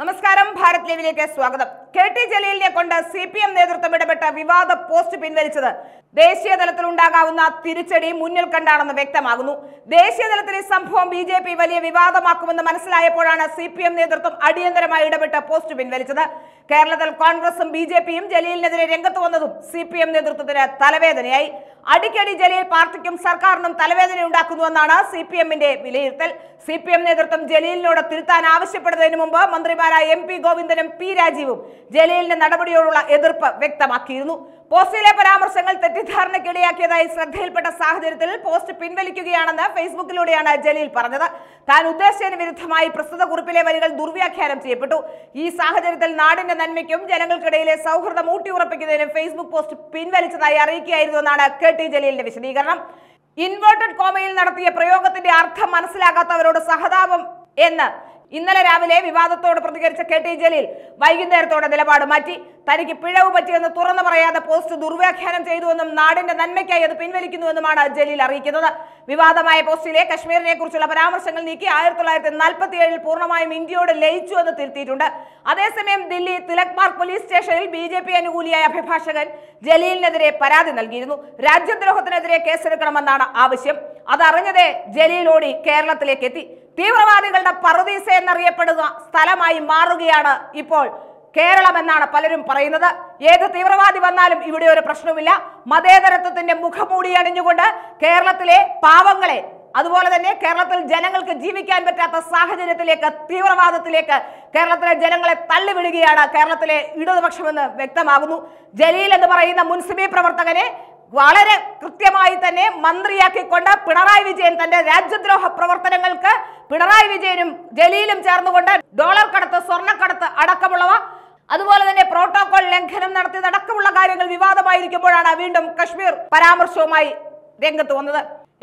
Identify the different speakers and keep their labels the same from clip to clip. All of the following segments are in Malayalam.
Speaker 1: नमस्कार भारत लेवल स्वागत കെ ടി ജലീലിനെ കൊണ്ട് സി പി എം നേതൃത്വം ഇടപെട്ട വിവാദ പോസ്റ്റ് പിൻവലിച്ചത് ദേശീയ തലത്തിൽ ഉണ്ടാകാവുന്ന തിരിച്ചടി മുന്നിൽ കണ്ടാണെന്ന് വ്യക്തമാകുന്നു ദേശീയ തലത്തിൽ ഈ സംഭവം ബി ജെ പി വലിയ വിവാദമാക്കുമെന്ന് മനസ്സിലായപ്പോഴാണ് സി പി എം നേതൃത്വം അടിയന്തരമായി ഇടപെട്ട് പോസ്റ്റ് പിൻവലിച്ചത് കേരളത്തിൽ കോൺഗ്രസും ബി ജെ പിയും ജലീലിനെതിരെ രംഗത്ത് വന്നതും സി പി എം നേതൃത്വത്തിന് തലവേദനയായി അടിക്കടി ജലീൽ പാർട്ടിക്കും സർക്കാരിനും തലവേദന ഉണ്ടാക്കുന്നുവെന്നാണ് സി പി എമ്മിന്റെ വിലയിരുത്തൽ സി പി എം നേതൃത്വം ജലീലിനോട് തിരുത്താൻ ആവശ്യപ്പെടുന്നതിന് മുമ്പ് മന്ത്രിമാരായ എം പി ഗോവിന്ദനും പി രാജീവും ജലീലിന്റെ നടപടിയോടുള്ള എതിർപ്പ് വ്യക്തമാക്കിയിരുന്നു പോസ്റ്റിലെ പരാമർശങ്ങൾ തെറ്റിദ്ധാരണക്കിടയാക്കിയതായി ശ്രദ്ധയിൽപ്പെട്ട സാഹചര്യത്തിൽ പോസ്റ്റ് പിൻവലിക്കുകയാണെന്ന് ഫേസ്ബുക്കിലൂടെയാണ് ജലീൽ പറഞ്ഞത് താൻ ഉദ്ദേശത്തിന് വിരുദ്ധമായി പ്രസ്തുത കുറിപ്പിലെ വരികൾ ദുർവ്യാഖ്യാനം ചെയ്യപ്പെട്ടു ഈ സാഹചര്യത്തിൽ നാടിന്റെ നന്മയ്ക്കും ജനങ്ങൾക്കിടയിലെ സൗഹൃദം ഊട്ടിയുറപ്പിക്കുന്നതിനും ഫേസ്ബുക്ക് പോസ്റ്റ് പിൻവലിച്ചതായി എന്നാണ് കെ ടി ജലീലിന്റെ വിശദീകരണം ഇൻവേർട്ടഡ് കോമയിൽ നടത്തിയ പ്രയോഗത്തിന്റെ അർത്ഥം മനസ്സിലാകാത്തവരോട് സഹതാപം എന്ന് ഇന്നലെ രാവിലെ വിവാദത്തോട് പ്രതികരിച്ച കെ ടി ജലീൽ വൈകുന്നേരത്തോടെ നിലപാട് മാറ്റി തനിക്ക് പിഴവ് പറ്റിയെന്ന് തുറന്നു പറയാതെ പോസ്റ്റ് ദുർവ്യാഖ്യാനം ചെയ്തുവെന്നും നാടിന്റെ നന്മയ്ക്കായി അത് പിൻവലിക്കുന്നുവെന്നുമാണ് ജലീൽ അറിയിക്കുന്നത് വിവാദമായ പോസ്റ്റിലെ കശ്മീരിനെ കുറിച്ചുള്ള പരാമർശങ്ങൾ നീക്കി ആയിരത്തി തൊള്ളായിരത്തി നാൽപ്പത്തി ഏഴിൽ പൂർണ്ണമായും ഇന്ത്യയോട് ലയിച്ചു എന്ന് തിരുത്തിയിട്ടുണ്ട് അതേസമയം ദില്ലി തിലക്മാർ പോലീസ് സ്റ്റേഷനിൽ ബി ജെ പി അനുകൂലിയായ അഭിഭാഷകൻ ജലീലിനെതിരെ പരാതി നൽകിയിരുന്നു രാജ്യദ്രോഹത്തിനെതിരെ കേസെടുക്കണമെന്നാണ് ആവശ്യം അതറിഞ്ഞതേ ജലീൽ ഓടി കേരളത്തിലേക്ക് എത്തി തീവ്രവാദികളുടെ പറുദീസ എന്നറിയപ്പെടുന്ന സ്ഥലമായി മാറുകയാണ് ഇപ്പോൾ കേരളം എന്നാണ് പലരും പറയുന്നത് ഏത് തീവ്രവാദി വന്നാലും ഇവിടെ ഒരു പ്രശ്നവുമില്ല മതേതരത്വത്തിന്റെ മുഖമൂടി അണിഞ്ഞുകൊണ്ട് കേരളത്തിലെ പാവങ്ങളെ അതുപോലെ തന്നെ കേരളത്തിൽ ജനങ്ങൾക്ക് ജീവിക്കാൻ പറ്റാത്ത സാഹചര്യത്തിലേക്ക് തീവ്രവാദത്തിലേക്ക് കേരളത്തിലെ ജനങ്ങളെ തള്ളിവിടുകയാണ് കേരളത്തിലെ ഇടതുപക്ഷമെന്ന് വ്യക്തമാകുന്നു ജലീൽ എന്ന് പറയുന്ന മുൻസിബി പ്രവർത്തകനെ വളരെ കൃത്യമായി തന്നെ മന്ത്രിയാക്കിക്കൊണ്ട് പിണറായി വിജയൻ തന്റെ രാജ്യദ്രോഹ പ്രവർത്തനങ്ങൾക്ക് പിണറായി വിജയനും ജലീലും ചേർന്നുകൊണ്ട് ഡോളർ കടത്ത് സ്വർണ്ണക്കടത്ത് അടക്കമുള്ളവ അതുപോലെ തന്നെ പ്രോട്ടോകോൾ ലംഘനം അടക്കമുള്ള കാര്യങ്ങൾ വിവാദമായിരിക്കുമ്പോഴാണ് വീണ്ടും കശ്മീർ പരാമർശവുമായി രംഗത്ത് വന്നത്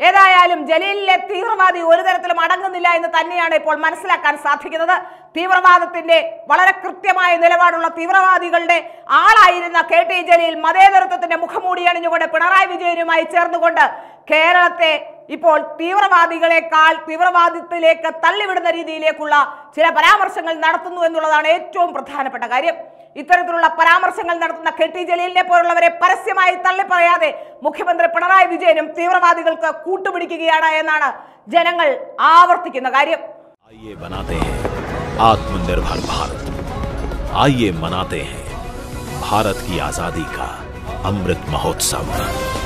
Speaker 1: ഏതായാലും ജലീലിലെ തീവ്രവാദി ഒരു തരത്തിലും അടങ്ങുന്നില്ല എന്ന് തന്നെയാണ് ഇപ്പോൾ മനസ്സിലാക്കാൻ സാധിക്കുന്നത് തീവ്രവാദത്തിന്റെ വളരെ കൃത്യമായ നിലപാടുള്ള തീവ്രവാദികളുടെ ആളായിരുന്ന കെ ടി ജലീൽ മതേതരത്വത്തിന്റെ മുഖംമൂടി അണിഞ്ഞുകൊണ്ട് പിണറായി വിജയനുമായി ചേർന്നുകൊണ്ട് കേരളത്തെ ഇപ്പോൾ തീവ്രവാദികളെക്കാൾ തീവ്രവാദത്തിലേക്ക് തള്ളിവിടുന്ന രീതിയിലേക്കുള്ള ചില പരാമർശങ്ങൾ നടത്തുന്നു എന്നുള്ളതാണ് ഏറ്റവും പ്രധാനപ്പെട്ട കാര്യം ഇത്തരത്തിലുള്ള പരാമർശങ്ങൾ നടത്തുന്ന കെ ടി ജലീലിനെ പോലുള്ളവരെ പരസ്യമായി തള്ളിപ്പറയാതെ മുഖ്യമന്ത്രി പിണറായി വിജയനും തീവ്രവാദികൾക്ക് കൂട്ടുപിടിക്കുകയാണ് എന്നാണ് ജനങ്ങൾ ആവർത്തിക്കുന്ന കാര്യം ഭാരത് ഭാരത് കി ആസാദി കാ അമൃത് മഹോത്സവ